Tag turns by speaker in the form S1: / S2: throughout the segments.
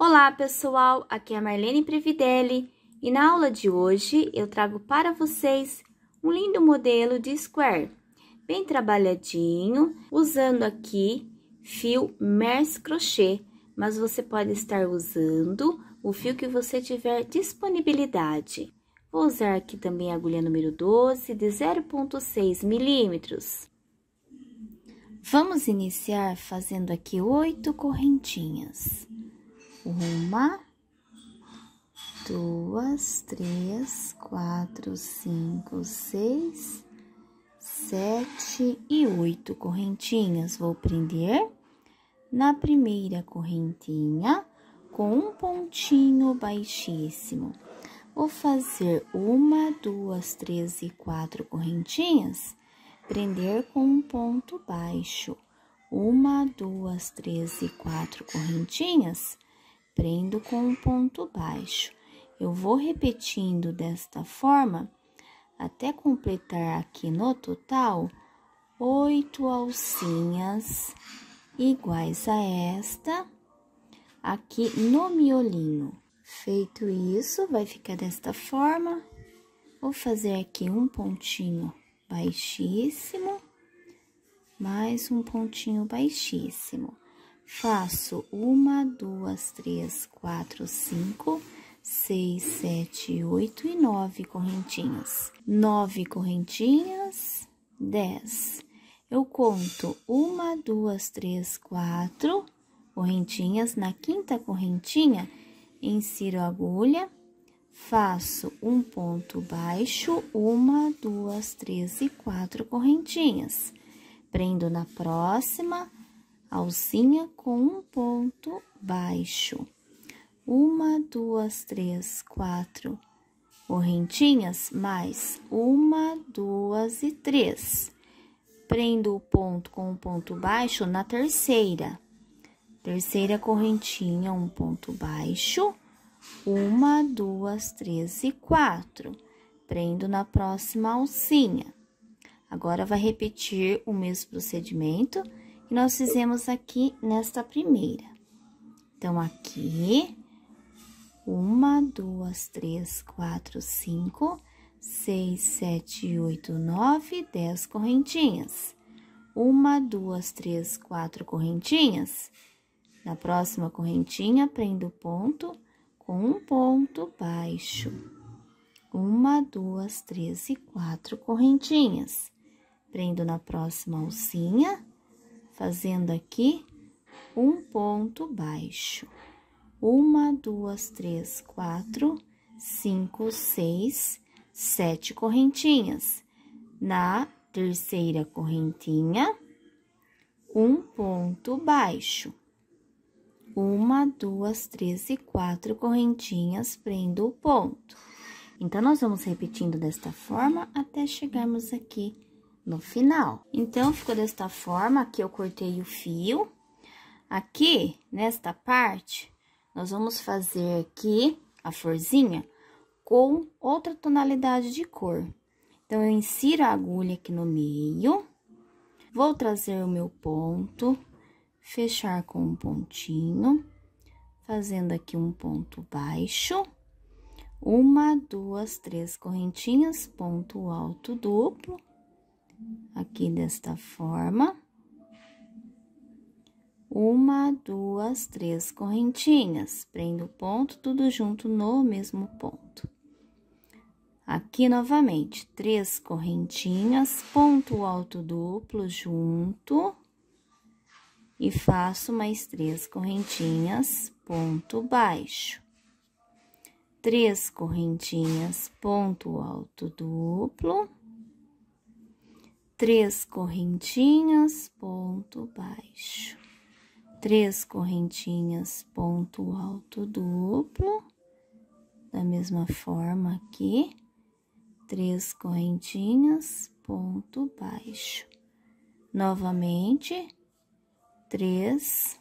S1: Olá, pessoal! Aqui é a Marlene Previdelli e na aula de hoje eu trago para vocês um lindo modelo de square, bem trabalhadinho, usando aqui fio Merce Crochê, mas você pode estar usando o fio que você tiver disponibilidade. Vou usar aqui também a agulha número 12 de 0.6 milímetros. Vamos iniciar fazendo aqui oito correntinhas. Uma, duas, três, quatro, cinco, seis, sete e oito correntinhas. Vou prender na primeira correntinha com um pontinho baixíssimo. Vou fazer uma, duas, três e quatro correntinhas, prender com um ponto baixo. Uma, duas, três e quatro correntinhas, prendo com um ponto baixo. Eu vou repetindo desta forma até completar aqui no total oito alcinhas iguais a esta aqui no miolinho. Feito isso, vai ficar desta forma. Vou fazer aqui um pontinho baixíssimo, mais um pontinho baixíssimo faço uma, duas, três, quatro, cinco, seis, sete, oito e nove correntinhas. Nove correntinhas, dez. Eu conto uma, duas, três, quatro correntinhas. Na quinta correntinha, insiro a agulha, faço um ponto baixo, uma, duas, três e quatro correntinhas. Prendo na próxima alcinha com um ponto baixo. Uma, duas, três, quatro correntinhas, mais uma, duas e três. Prendo o ponto com um ponto baixo na terceira. Terceira correntinha, um ponto baixo. Uma, duas, três e quatro. Prendo na próxima alcinha. Agora, vai repetir o mesmo procedimento e nós fizemos aqui nesta primeira. Então, aqui, uma, duas, três, quatro, cinco, seis, sete, oito, nove, dez correntinhas. Uma, duas, três, quatro correntinhas. Na próxima correntinha, prendo o ponto com um ponto baixo. Uma, duas, três e quatro correntinhas. Prendo na próxima alcinha fazendo aqui um ponto baixo. Uma, duas, três, quatro, cinco, seis, sete correntinhas. Na terceira correntinha, um ponto baixo. Uma, duas, três e quatro correntinhas, prendo o ponto. Então, nós vamos repetindo desta forma até chegarmos aqui no final. Então, ficou desta forma, aqui eu cortei o fio. Aqui, nesta parte, nós vamos fazer aqui a florzinha com outra tonalidade de cor. Então, eu insiro a agulha aqui no meio, vou trazer o meu ponto, fechar com um pontinho, fazendo aqui um ponto baixo, uma, duas, três correntinhas, ponto alto duplo, aqui desta forma. Uma, duas, três correntinhas. Prendo o ponto, tudo junto no mesmo ponto. Aqui novamente, três correntinhas, ponto alto duplo junto. E faço mais três correntinhas, ponto baixo três correntinhas, ponto alto duplo, três correntinhas, ponto baixo, três correntinhas, ponto alto duplo, da mesma forma aqui, três correntinhas, ponto baixo. Novamente, três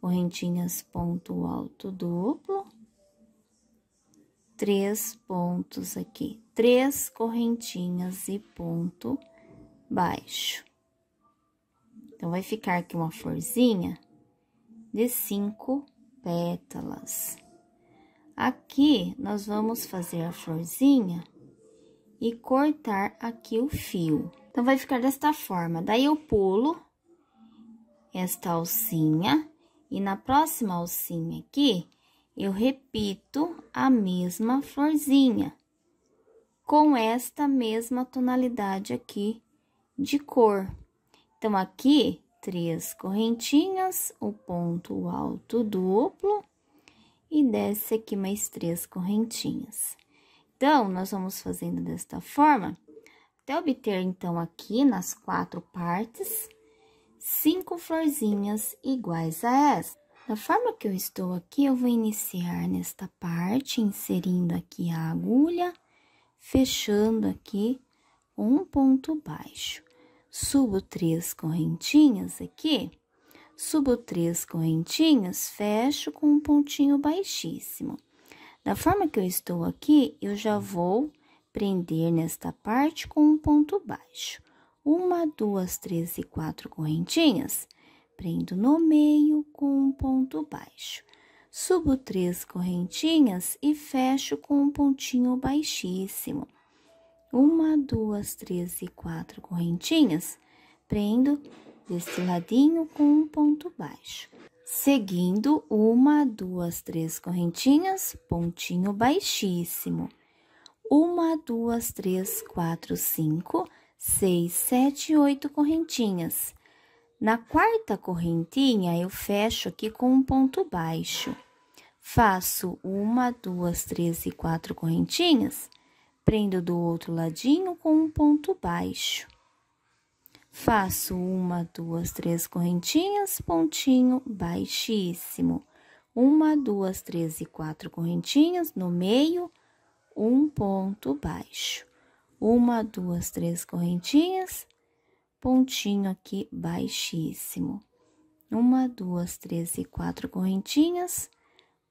S1: correntinhas, ponto alto duplo, três pontos aqui, três correntinhas e ponto alto baixo. Então, vai ficar aqui uma florzinha de cinco pétalas. Aqui, nós vamos fazer a florzinha e cortar aqui o fio. Então, vai ficar desta forma. Daí, eu pulo esta alcinha e na próxima alcinha aqui, eu repito a mesma florzinha com esta mesma tonalidade aqui de cor. Então, aqui, três correntinhas, o ponto alto duplo, e desce aqui mais três correntinhas. Então, nós vamos fazendo desta forma, até obter, então, aqui nas quatro partes, cinco florzinhas iguais a essa. Da forma que eu estou aqui, eu vou iniciar nesta parte, inserindo aqui a agulha, fechando aqui um ponto baixo. Subo três correntinhas aqui, subo três correntinhas, fecho com um pontinho baixíssimo. Da forma que eu estou aqui, eu já vou prender nesta parte com um ponto baixo. Uma, duas, três e quatro correntinhas, prendo no meio com um ponto baixo. Subo três correntinhas e fecho com um pontinho baixíssimo uma, duas, três e quatro correntinhas, prendo deste ladinho com um ponto baixo. Seguindo uma, duas, três correntinhas, pontinho baixíssimo. Uma, duas, três, quatro, cinco, seis, sete, oito correntinhas. Na quarta correntinha, eu fecho aqui com um ponto baixo. Faço uma, duas, três e quatro correntinhas Prendo do outro ladinho com um ponto baixo. Faço uma, duas, três correntinhas, pontinho baixíssimo. Uma, duas, três e quatro correntinhas no meio, um ponto baixo. Uma, duas, três correntinhas, pontinho aqui baixíssimo. Uma, duas, três e quatro correntinhas,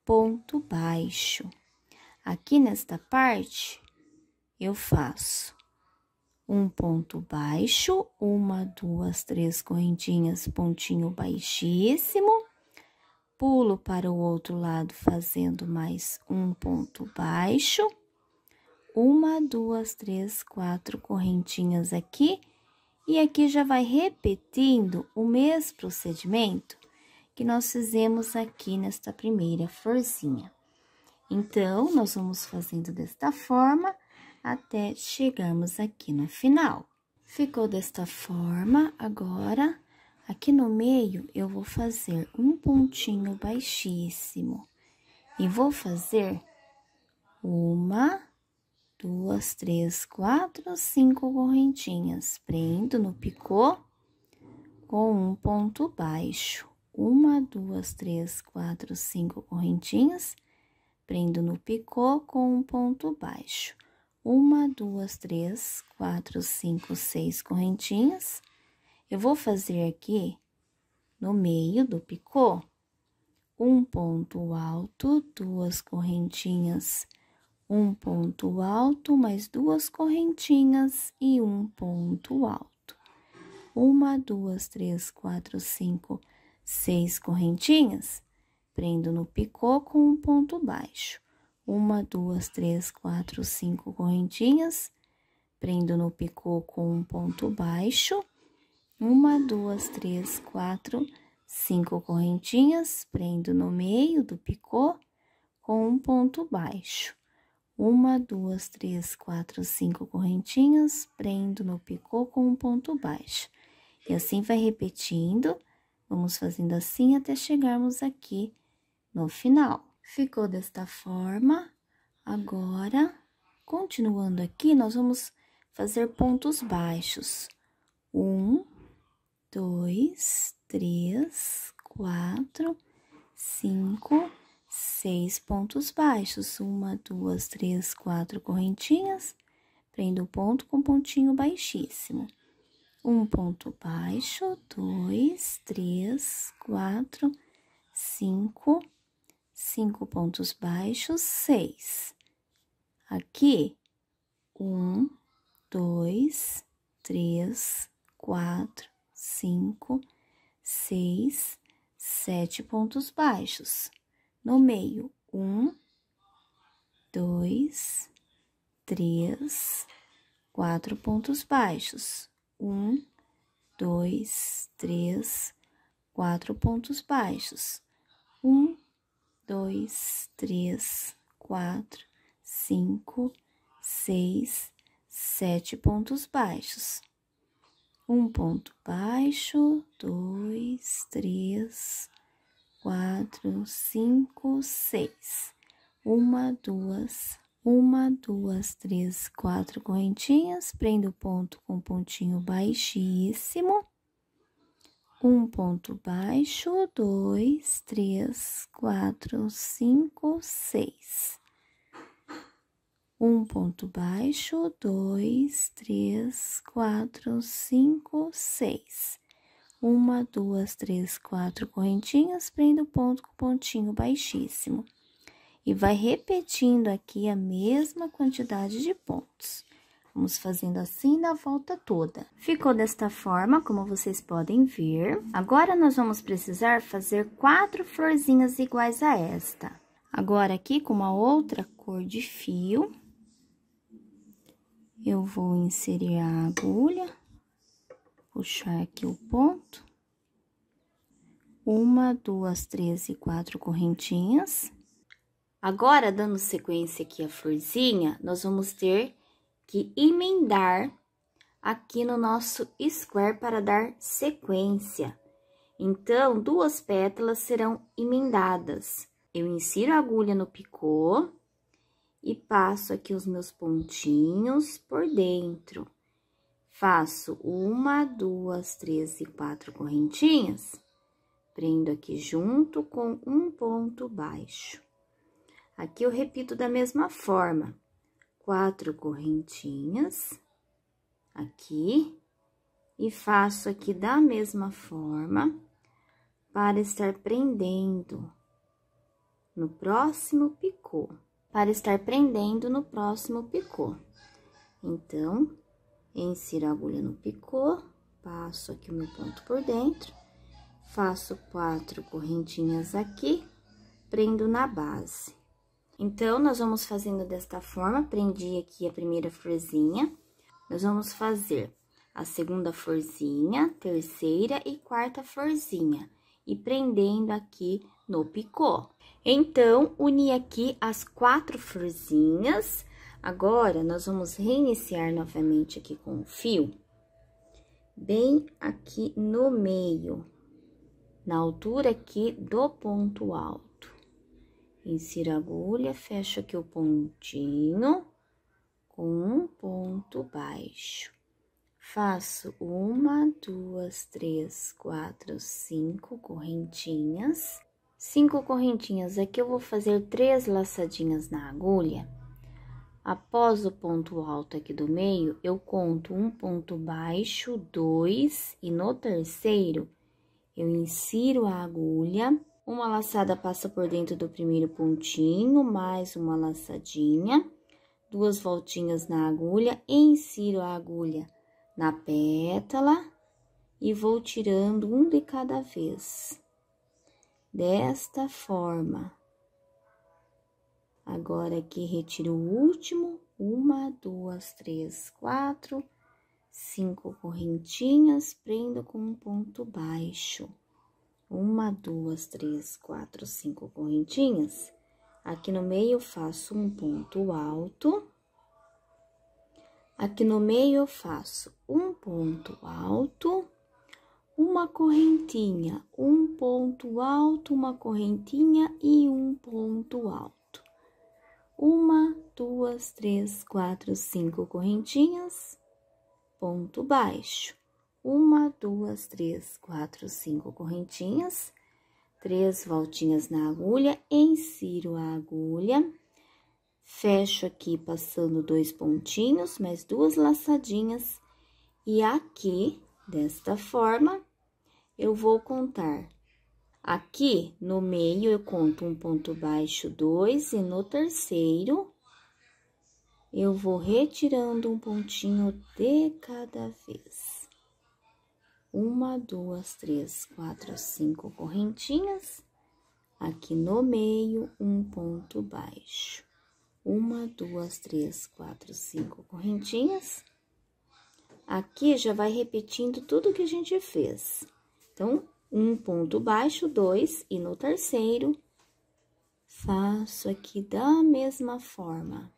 S1: ponto baixo. Aqui nesta parte, eu faço um ponto baixo, uma, duas, três correntinhas, pontinho baixíssimo, pulo para o outro lado fazendo mais um ponto baixo, uma, duas, três, quatro correntinhas aqui, e aqui já vai repetindo o mesmo procedimento que nós fizemos aqui nesta primeira forzinha. Então, nós vamos fazendo desta forma até chegamos aqui no final. Ficou desta forma, agora, aqui no meio, eu vou fazer um pontinho baixíssimo. E vou fazer uma, duas, três, quatro, cinco correntinhas. Prendo no picô com um ponto baixo. Uma, duas, três, quatro, cinco correntinhas. Prendo no picô com um ponto baixo uma, duas, três, quatro, cinco, seis correntinhas. Eu vou fazer aqui no meio do picô um ponto alto, duas correntinhas, um ponto alto, mais duas correntinhas e um ponto alto. Uma, duas, três, quatro, cinco, seis correntinhas, prendo no picô com um ponto baixo uma, duas, três, quatro, cinco correntinhas, prendo no picô com um ponto baixo, uma, duas, três, quatro, cinco correntinhas, prendo no meio do picô com um ponto baixo. Uma, duas, três, quatro, cinco correntinhas, prendo no picô com um ponto baixo. E assim vai repetindo, vamos fazendo assim até chegarmos aqui no final. Ficou desta forma. Agora, continuando aqui, nós vamos fazer pontos baixos. Um, dois, três, quatro, cinco, seis pontos baixos. Uma, duas, três, quatro correntinhas. Prendo o ponto com pontinho baixíssimo. Um ponto baixo, dois, três, quatro, cinco, cinco pontos baixos, seis. Aqui, um, dois, três, quatro, cinco, seis, sete pontos baixos. No meio, um, dois, três, quatro pontos baixos. Um, dois, três, quatro pontos baixos. Um, dois, três, quatro, cinco, seis, sete pontos baixos. Um ponto baixo, dois, três, quatro, cinco, seis. Uma, duas, uma, duas, três, quatro correntinhas. Prendo o ponto com pontinho baixíssimo um ponto baixo, dois, três, quatro, cinco, seis. Um ponto baixo, dois, três, quatro, cinco, seis. Uma, duas, três, quatro correntinhas, prendo o ponto com pontinho baixíssimo. E vai repetindo aqui a mesma quantidade de pontos. Vamos fazendo assim na volta toda. Ficou desta forma, como vocês podem ver. Agora, nós vamos precisar fazer quatro florzinhas iguais a esta. Agora, aqui com uma outra cor de fio, eu vou inserir a agulha, puxar aqui o ponto. Uma, duas, três e quatro correntinhas. Agora, dando sequência aqui à florzinha, nós vamos ter que emendar aqui no nosso square para dar sequência. Então, duas pétalas serão emendadas. Eu insiro a agulha no picô e passo aqui os meus pontinhos por dentro. Faço uma, duas, três e quatro correntinhas. Prendo aqui junto com um ponto baixo. Aqui eu repito da mesma forma quatro correntinhas aqui e faço aqui da mesma forma para estar prendendo no próximo picô, para estar prendendo no próximo picô. Então, insiro a agulha no picô, passo aqui o meu ponto por dentro, faço quatro correntinhas aqui, prendo na base. Então, nós vamos fazendo desta forma, prendi aqui a primeira florzinha. Nós vamos fazer a segunda florzinha, terceira e quarta florzinha. E prendendo aqui no picô. Então, uni aqui as quatro florzinhas. Agora, nós vamos reiniciar novamente aqui com o fio. Bem aqui no meio, na altura aqui do ponto alto. Insira a agulha, fecha aqui o pontinho com um ponto baixo. Faço uma, duas, três, quatro, cinco correntinhas. Cinco correntinhas. Aqui eu vou fazer três laçadinhas na agulha. Após o ponto alto aqui do meio, eu conto um ponto baixo, dois, e no terceiro, eu insiro a agulha uma laçada passa por dentro do primeiro pontinho, mais uma laçadinha, duas voltinhas na agulha, insiro a agulha na pétala e vou tirando um de cada vez. Desta forma. Agora, aqui, retiro o último, uma, duas, três, quatro, cinco correntinhas, prendo com um ponto baixo uma, duas, três, quatro, cinco correntinhas. Aqui no meio, eu faço um ponto alto. Aqui no meio, eu faço um ponto alto, uma correntinha, um ponto alto, uma correntinha e um ponto alto. Uma, duas, três, quatro, cinco correntinhas, ponto baixo uma, duas, três, quatro, cinco correntinhas, três voltinhas na agulha, insiro a agulha, fecho aqui passando dois pontinhos, mais duas laçadinhas, e aqui, desta forma, eu vou contar. Aqui, no meio, eu conto um ponto baixo, dois, e no terceiro, eu vou retirando um pontinho de cada vez uma, duas, três, quatro, cinco correntinhas. Aqui no meio, um ponto baixo. Uma, duas, três, quatro, cinco correntinhas. Aqui já vai repetindo tudo que a gente fez. Então, um ponto baixo, dois, e no terceiro, faço aqui da mesma forma.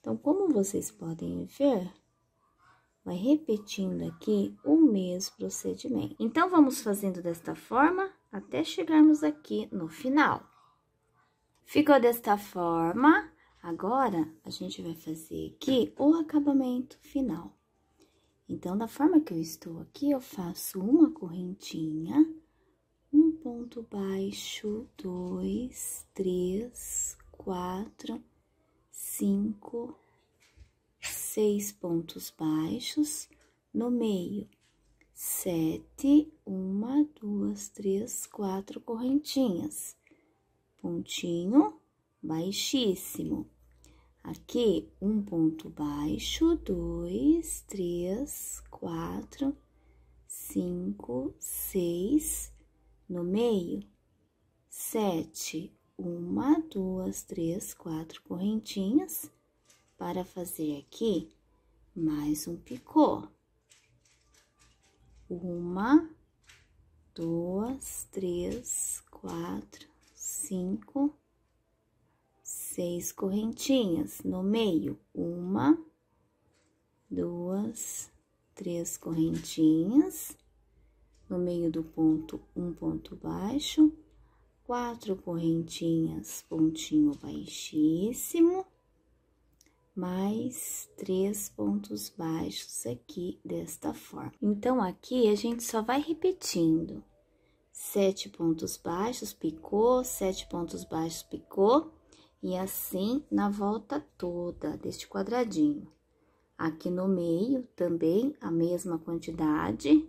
S1: Então, como vocês podem ver, vai repetindo aqui o mesmo procedimento. Então, vamos fazendo desta forma até chegarmos aqui no final. Ficou desta forma. Agora, a gente vai fazer aqui o acabamento final. Então, da forma que eu estou aqui, eu faço uma correntinha, um ponto baixo, dois, três, quatro, cinco, seis pontos baixos no meio, sete, uma, duas, três, quatro correntinhas, pontinho baixíssimo. Aqui, um ponto baixo, dois, três, quatro, cinco, seis, no meio, sete, uma, duas, três, quatro correntinhas, para fazer aqui mais um picô. Uma, duas, três, quatro, cinco, seis correntinhas no meio. Uma, duas, três correntinhas. No meio do ponto, um ponto baixo, quatro correntinhas, pontinho baixíssimo mais três pontos baixos aqui desta forma. Então, aqui a gente só vai repetindo. Sete pontos baixos, picou, sete pontos baixos, picou. E assim, na volta toda deste quadradinho. Aqui no meio, também, a mesma quantidade.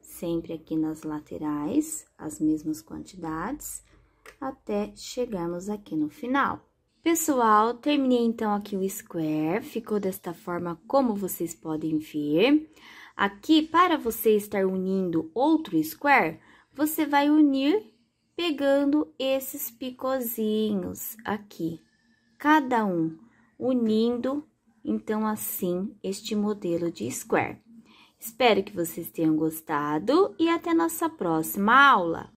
S1: Sempre aqui nas laterais, as mesmas quantidades, até chegarmos aqui no final. Pessoal, terminei então aqui o square, ficou desta forma como vocês podem ver. Aqui, para você estar unindo outro square, você vai unir pegando esses picozinhos aqui, cada um, unindo, então, assim, este modelo de square. Espero que vocês tenham gostado e até nossa próxima aula!